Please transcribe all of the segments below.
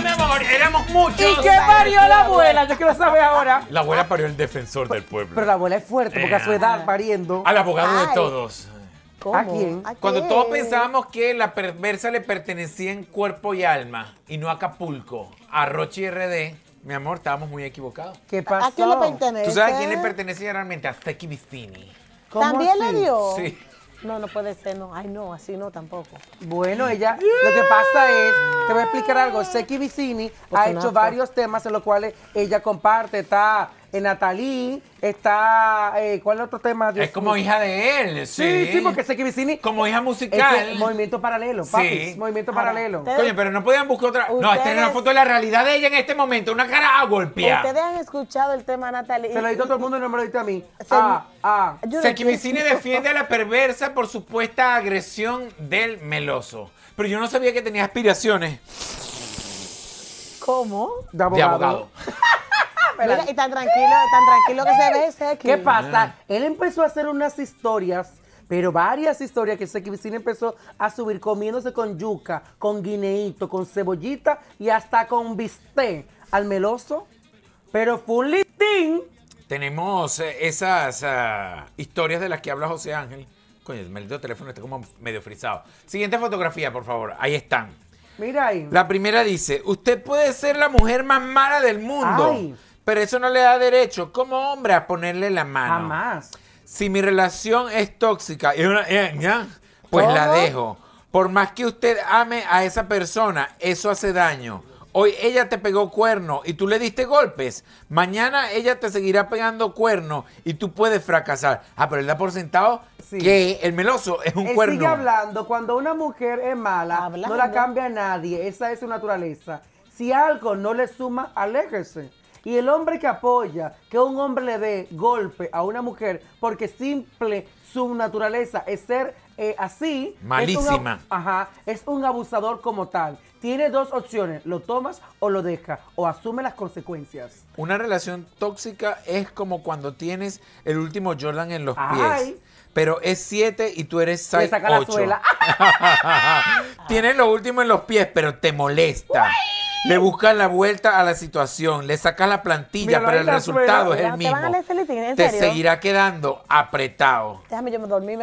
mi amor, éramos muchos. ¿Y qué parió la abuela? Yo quiero saber ahora. La abuela parió el defensor del pueblo. Pero la abuela es fuerte porque a su edad ah. pariendo. Al abogado de todos. ¿A quién? Cuando todos pensábamos que la perversa le pertenecía en cuerpo y alma y no a Acapulco, a Rochi RD, mi amor, estábamos muy equivocados. ¿Qué pasó? ¿A quién le pertenece? ¿Tú sabes a quién le pertenecía realmente? A Bistini. Bistini. ¿También le dio? Sí. No, no puede ser, no. Ay, no, así no tampoco. Bueno, ella, lo que pasa es, te voy a explicar algo. Seki Vicini ha hecho varios temas en los cuales ella comparte, está Natalie, está. Eh, ¿Cuál es otro tema? es como hija de él. Sí, sí, sí porque Seki Vicini. Como hija musical. movimiento paralelo, papi. Sí. Movimiento ah, paralelo. Oye, Coño, pero no podían buscar otra. no, esta es una foto de la realidad de ella en este momento. Una cara a golpear. Ustedes han escuchado el tema, Natalie. Se lo dicho todo el mundo y no me lo dicho a mí. ah, ah. Seki Vicini defiende a la perversa por supuesta agresión del meloso. Pero yo no sabía que tenía aspiraciones. ¿Cómo? De abogado. De abogado. y tan tranquilo, tan tranquilo que se ve aquí. ¿Qué pasa? Ah. Él empezó a hacer unas historias pero varias historias que que Vicini empezó a subir comiéndose con yuca, con guineíto, con cebollita y hasta con bisté al meloso. Pero fue un Tenemos eh, esas ah, historias de las que habla José Ángel. Coño, el teléfono está como medio frisado. Siguiente fotografía, por favor. Ahí están. Mira ahí. La primera dice, usted puede ser la mujer más mala del mundo. Ay. Pero eso no le da derecho como hombre a ponerle la mano. Jamás. Si mi relación es tóxica, eh, pues la dejo. Por más que usted ame a esa persona, eso hace daño. Hoy ella te pegó cuerno y tú le diste golpes. Mañana ella te seguirá pegando cuerno y tú puedes fracasar. Ah, pero él da por sentado que el meloso es un él cuerno. Sigue hablando. Cuando una mujer es mala, no la cambia nadie. Esa es su naturaleza. Si algo no le suma, aléjese. Y el hombre que apoya que un hombre le dé golpe a una mujer porque simple su naturaleza es ser eh, así. Malísima. ajá, es un abusador como tal. Tiene dos opciones, lo tomas o lo dejas, o asume las consecuencias. Una relación tóxica es como cuando tienes el último Jordan en los Ay. pies. Pero es siete y tú eres 6. Te saca la suela. tienes lo último en los pies, pero te molesta. Le buscas la vuelta a la situación, le sacas la plantilla, para pero el resultado es el mismo. ¿Te, seguirá quedando apretado. Déjame, yo me dormí. Eh,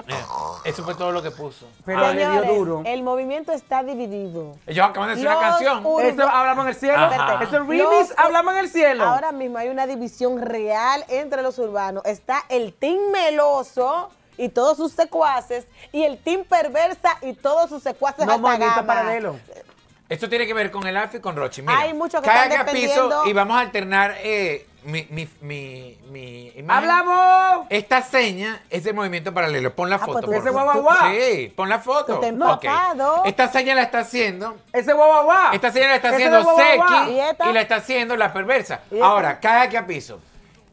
eso fue todo lo que puso. Pero ah, el movimiento está dividido. Ellos acaban de decir una canción. Eso hablamos en el cielo. Eso remix, hablamos en el cielo. Ahora mismo hay una división real entre los urbanos. Está el team meloso y todos sus secuaces, y el team perversa y todos sus secuaces no, hasta paralelo. Esto tiene que ver con el afi y con Rochi. Hay muchos que están dependiendo... piso y vamos a alternar eh, mi, mi, mi, mi imagen. ¡Hablamos! Esta seña es el movimiento paralelo. Pon la ah, pues foto. Ese Sí, pon la foto. Tú Esta seña la está haciendo. Ese guau guau. Esta seña la está haciendo Seki Y la está haciendo la perversa. Ahora, cae a piso.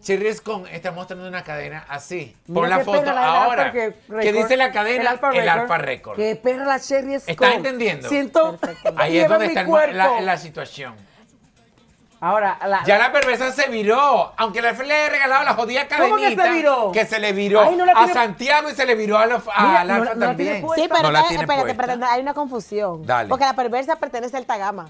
Cherry con está mostrando una cadena así. Pon la foto ahora. Que ¿Qué dice la cadena? El Alfa, récord. Record. Qué perra la Cherry con. ¿Estás entendiendo? Siento. Ahí es donde está la, situación. Ahora, ya la perversa se viró. Aunque la Alfa le haya regalado la jodida cadenita. que se viró? Que se le viró a Santiago y se le viró a, Alfa también. sí, pero espérate, espérate, hay una confusión. Dale. Porque la perversa pertenece al Tagama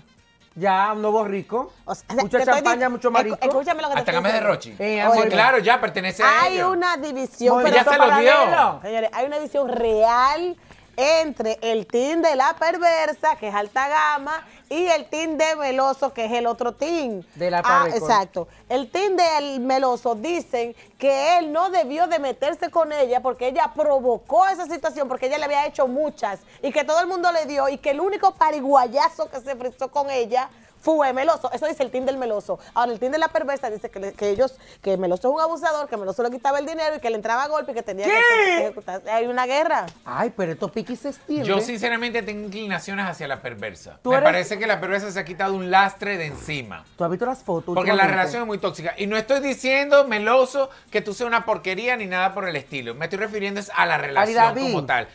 ya un nuevo rico. O sea, mucha champaña, mucho marisco. Escúchame lo que te Hasta de Rochi. sí, eh, claro, ya pertenece a Hay una división. pero ya se lo dio. Señores, hay una división real entre el team de La Perversa, que es alta gama, y el team de Meloso, que es el otro team. De La ah, Exacto. El team de Meloso dicen que él no debió de meterse con ella porque ella provocó esa situación, porque ella le había hecho muchas, y que todo el mundo le dio, y que el único pariguayazo que se frizó con ella fue meloso. Eso dice el team del meloso. Ahora, el team de la perversa dice que, ellos, que meloso es un abusador, que meloso le quitaba el dinero y que le entraba a golpe y que tenía que Hay una guerra. Ay, pero estos piquis se estiran. Yo sinceramente tengo inclinaciones hacia la perversa. Me parece que la perversa se ha quitado un lastre de encima. ¿Tú has visto las fotos? Porque la relación es muy tóxica. Y no estoy diciendo, meloso, que tú seas una porquería ni nada por el estilo. Me estoy refiriendo a la relación como tal.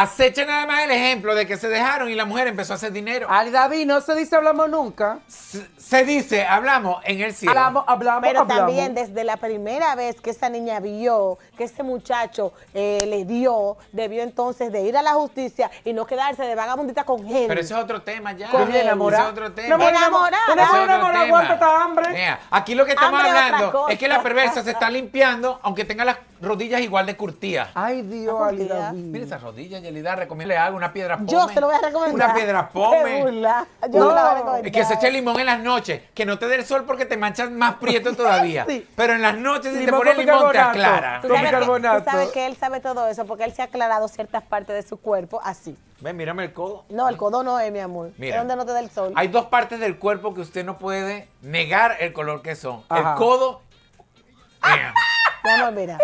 Acecha nada más el ejemplo de que se dejaron y la mujer empezó a hacer dinero. Al David, no se dice hablamos nunca. Se, dice hablamos en el cielo. Hablamos, hablamos, Pero también desde la primera vez que esa niña vio, que ese muchacho eh, le dio, debió entonces de ir a la justicia y no quedarse de vagabundita con gente Pero ese es otro tema ya. Ese es otro tema. No, enamorada. No, enamorada, hambre. aquí lo que estamos hablando es que la perversa se está limpiando, aunque tenga las rodillas igual de curtía Ay, Dios, Yelida ah, Mira esas rodillas, Yelida, recomiendo algo, una piedra pome. Yo te lo voy a recomendar. Una piedra pome. Yo no. la voy a recomendar. Que se eche limón en las noches, que no te dé el sol porque te manchas más prieto todavía. Pero en las noches si te pones limón te aclara. Con bicarbonato. tú sabes que él sabe todo eso porque él se ha aclarado ciertas partes de su cuerpo así. Ven, mírame el codo. No, el codo no es, eh, mi amor. Mira, es donde no te da el sol. Hay dos partes del cuerpo que usted no puede negar el color que son. El codo. Ah. Mira. Ya no, mira.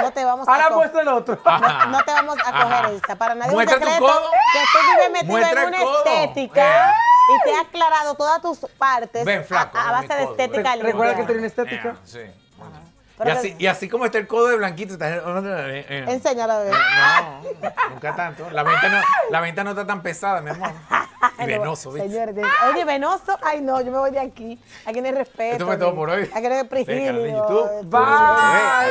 No te vamos a muestra el otro. No, te vamos a coger esta. Para nadie muestra un secreto que tú vives metido en una estética. Y te has aclarado todas tus partes Ven, flaco, a, base de estética. recuerda que tiene estética. sí. Y así, como está el codo de Blanquito, está... en... eh. de eh. No, nunca tanto. La venta no, la venta no está tan pesada, mi amor. Y venoso, ¿viste? oye, venoso, ay no, yo me voy de aquí. Aquí no hay respeto. Esto fue todo por hoy. Aquí no hay Bye.